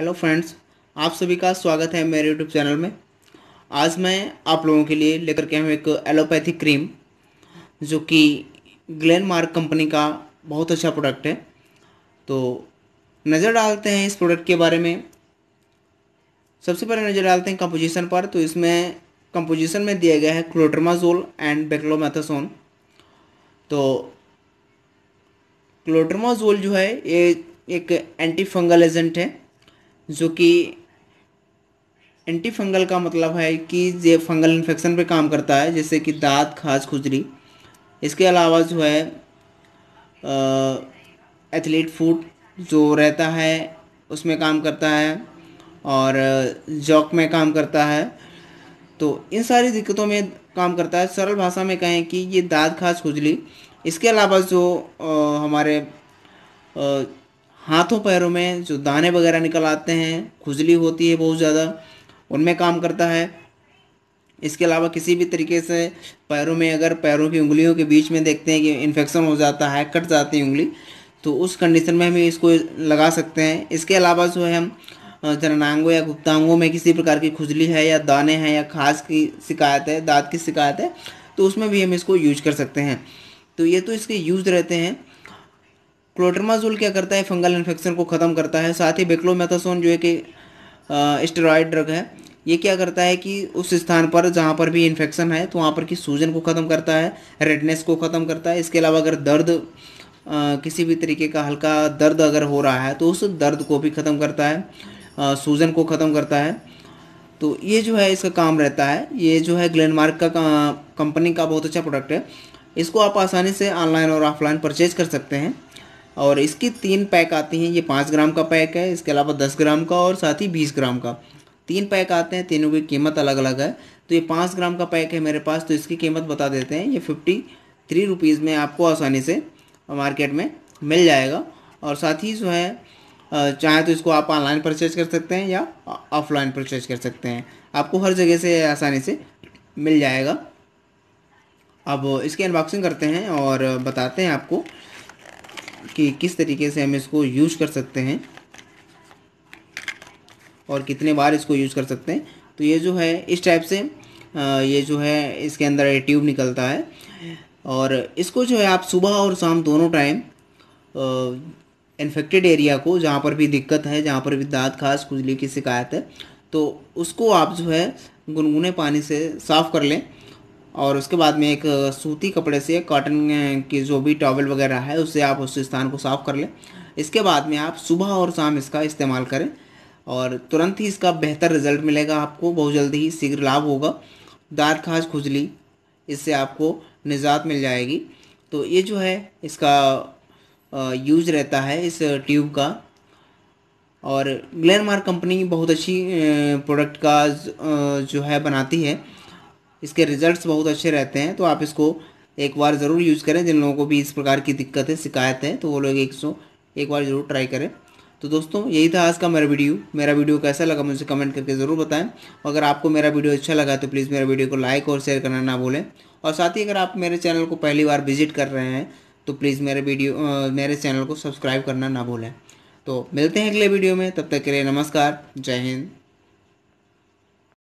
hello friends आप सभी का स्वागत है मेरे यूट्यूब चैनल में आज मैं आप लोगों के लिए लेकर के हूँ एक एलोपैथिक क्रीम जो कि ग्लेन मार्क कंपनी का बहुत अच्छा प्रोडक्ट है तो नज़र डालते हैं इस प्रोडक्ट के बारे में सबसे पहले नज़र डालते हैं कंपोजिशन पर तो इसमें कंपोजिशन में दिया गया है क्लोट्रमाजोल एंड बेक्लोमेथासोन तो क्लोट्रमाजोल जो है ये एक एंटी फंगल एजेंट है जो कि एंटी फंगल का मतलब है कि ये फंगल इन्फेक्शन पे काम करता है जैसे कि दांत खाज खुजली इसके अलावा जो है एथलीट फूड जो रहता है उसमें काम करता है और जॉक में काम करता है तो इन सारी दिक्कतों में काम करता है सरल भाषा में कहें कि ये दांत खाज खुजली इसके अलावा जो आ, हमारे आ, हाथों पैरों में जो दाने वगैरह निकल आते हैं खुजली होती है बहुत ज़्यादा उनमें काम करता है इसके अलावा किसी भी तरीके से पैरों में अगर पैरों की उंगलियों के बीच में देखते हैं कि इन्फेक्शन हो जाता है कट जाती है उंगली तो उस कंडीशन में हम इसको लगा सकते हैं इसके अलावा जो है हम जननांगों या गुप्तांगों में किसी प्रकार की खुजली है या दाने हैं या खास की शिकायत है दांत की शिकायत है तो उसमें भी हम इसको यूज कर सकते हैं तो ये तो इसके यूज़ रहते हैं प्रोटर्माजोल क्या करता है फंगल इन्फेक्शन को ख़त्म करता है साथ ही बेक्लोमेथासोन जो है कि स्टेरॉयड ड्रग है ये क्या करता है कि उस स्थान पर जहाँ पर भी इन्फेक्शन है तो वहाँ पर की सूजन को ख़त्म करता है रेडनेस को ख़त्म करता है इसके अलावा अगर दर्द आ, किसी भी तरीके का हल्का दर्द अगर हो रहा है तो उस दर्द को भी ख़त्म करता है आ, सूजन को ख़त्म करता है तो ये जो है इसका काम रहता है ये जो है ग्लेनमार्क का कंपनी का बहुत अच्छा प्रोडक्ट है इसको आप आसानी से ऑनलाइन और ऑफलाइन परचेज कर सकते हैं और इसकी तीन पैक आती हैं ये पाँच ग्राम का पैक है इसके अलावा दस ग्राम का और साथ ही बीस ग्राम का तीन पैक आते हैं तीनों की कीमत अलग अलग है तो ये पाँच ग्राम का पैक है मेरे पास तो इसकी कीमत बता देते हैं ये फिफ्टी थ्री रुपीज़ में आपको आसानी से मार्केट में मिल जाएगा और साथ ही जो है चाहे तो इसको आप ऑनलाइन परचेज कर सकते हैं या ऑफलाइन परचेज कर सकते हैं आपको हर जगह से आसानी से मिल जाएगा अब इसकी अनबॉक्सिंग करते हैं और बताते हैं आपको कि किस तरीके से हम इसको यूज कर सकते हैं और कितने बार इसको यूज कर सकते हैं तो ये जो है इस टाइप से ये जो है इसके अंदर ये ट्यूब निकलता है और इसको जो है आप सुबह और शाम दोनों टाइम इन्फेक्टेड एरिया को जहाँ पर भी दिक्कत है जहाँ पर भी दाँत खास खुजली की शिकायत है तो उसको आप जो है गुनगुने पानी से साफ़ कर लें और उसके बाद में एक सूती कपड़े से कॉटन की जो भी टॉवल वगैरह है उससे आप उस स्थान को साफ़ कर लें इसके बाद में आप सुबह और शाम इसका इस्तेमाल करें और तुरंत ही इसका बेहतर रिजल्ट मिलेगा आपको बहुत जल्दी ही शीघ्र लाभ होगा दाँत खाज खुजली इससे आपको निजात मिल जाएगी तो ये जो है इसका यूज रहता है इस ट्यूब का और ग्लैनमार्क कंपनी बहुत अच्छी प्रोडक्ट का जो है बनाती है इसके रिजल्ट्स बहुत अच्छे रहते हैं तो आप इसको एक बार ज़रूर यूज़ करें जिन लोगों को भी इस प्रकार की दिक्कतें शिकायतें तो वो लोग एक सौ एक बार ज़रूर ट्राई करें तो दोस्तों यही था आज का मेरा वीडियो मेरा वीडियो कैसा लगा मुझे कमेंट करके ज़रूर बताएं अगर आपको मेरा वीडियो अच्छा लगा तो प्लीज़ मेरा वीडियो को लाइक और शेयर करना ना भूलें और साथ ही अगर आप मेरे चैनल को पहली बार विजिट कर रहे हैं तो प्लीज़ मेरे वीडियो मेरे चैनल को सब्सक्राइब करना ना भूलें तो मिलते हैं अगले वीडियो में तब तक के लिए नमस्कार जय हिंद